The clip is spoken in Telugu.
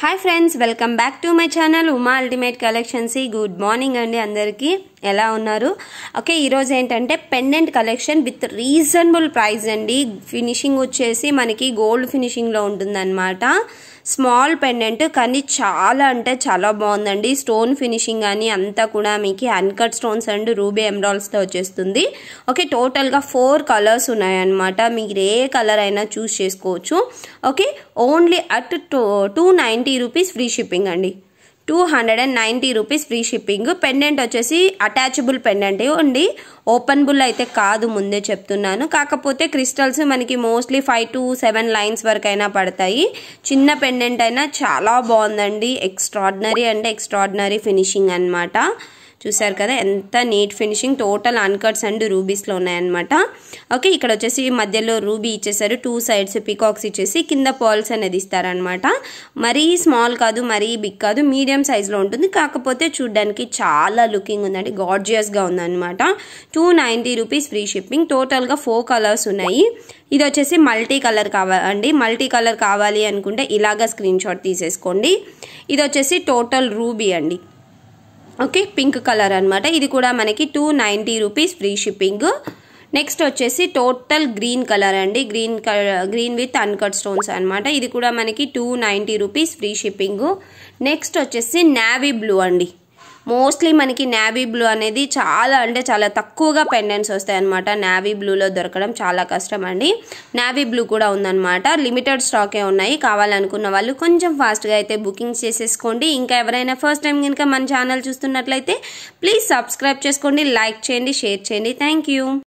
hi friends welcome back to my channel Uma ultimate collections good morning అండి అందరికీ ఎలా ఉన్నారు ఓకే ఈరోజు ఏంటంటే pendant collection with reasonable price అండి ఫినిషింగ్ వచ్చేసి మనకి గోల్డ్ ఫినిషింగ్లో ఉంటుందన్నమాట స్మాల్ పెండెంట్ కానీ చాలా అంటే చాలా బాగుందండి స్టోన్ ఫినిషింగ్ కానీ అంతా కూడా మీకు అన్కట్ స్టోన్స్ అండ్ రూబీ ఎమ్రాల్స్తో వచ్చేస్తుంది ఓకే టోటల్గా ఫోర్ కలర్స్ ఉన్నాయన్నమాట మీరు ఏ కలర్ అయినా చూస్ చేసుకోవచ్చు okay only at two two ninety rupees free shipping అండి two hundred and ninety rupees free shipping pendant వచ్చేసి అటాచబుల్ పెండెంట్ అండి ఓపెన్ బుల్ అయితే కాదు ముందే చెప్తున్నాను కాకపోతే క్రిస్టల్స్ మనకి mostly five to seven lines వరకు అయినా పడతాయి చిన్న పెండెంట్ అయినా చాలా బాగుందండి ఎక్స్ట్రాడినరీ అంటే ఎక్స్ట్రాడినరీ ఫినిషింగ్ అనమాట చూసారు కదా ఎంత neat finishing total uncuts and రూబీస్లో ఉన్నాయన్నమాట ఓకే ఇక్కడ వచ్చేసి మధ్యలో రూబీ ఇచ్చేసారు టూ సైడ్స్ పికాక్స్ ఇచ్చేసి కింద పాల్స్ అనేది ఇస్తారనమాట మరీ స్మాల్ కాదు మరీ బిగ్ కాదు మీడియం సైజ్లో ఉంటుంది కాకపోతే చూడ్డానికి చాలా లుకింగ్ ఉందండి గాడ్జియస్గా ఉందన్నమాట two ninety rupees free shipping టోటల్గా ఫోర్ కలర్స్ ఉన్నాయి ఇది వచ్చేసి మల్టీ కలర్ కావాలండి మల్టీ కలర్ కావాలి అనుకుంటే ఇలాగ స్క్రీన్ షాట్ తీసేసుకోండి ఇది వచ్చేసి టోటల్ రూబీ అండి ఓకే పింక్ కలర్ అనమాట ఇది కూడా మనకి two ninety rupees free shipping next వచ్చేసి టోటల్ గ్రీన్ కలర్ అండి green colour green with uncut stones అనమాట ఇది కూడా మనకి two ninety rupees free shipping next వచ్చేసి నావీ బ్లూ అండి మోస్ట్లీ మనకి నేవీ బ్లూ అనేది చాలా అంటే చాలా తక్కువగా పెండెంట్స్ వస్తాయన్నమాట నేవీ బ్లూలో దొరకడం చాలా కష్టం అండి నేవీ బ్లూ కూడా ఉందన్నమాట లిమిటెడ్ స్టాకే ఉన్నాయి కావాలనుకున్న వాళ్ళు కొంచెం ఫాస్ట్గా అయితే బుకింగ్ చేసేసుకోండి ఇంకా ఎవరైనా ఫస్ట్ టైం కనుక మన ఛానల్ చూస్తున్నట్లయితే ప్లీజ్ సబ్స్క్రైబ్ చేసుకోండి లైక్ చేయండి షేర్ చేయండి థ్యాంక్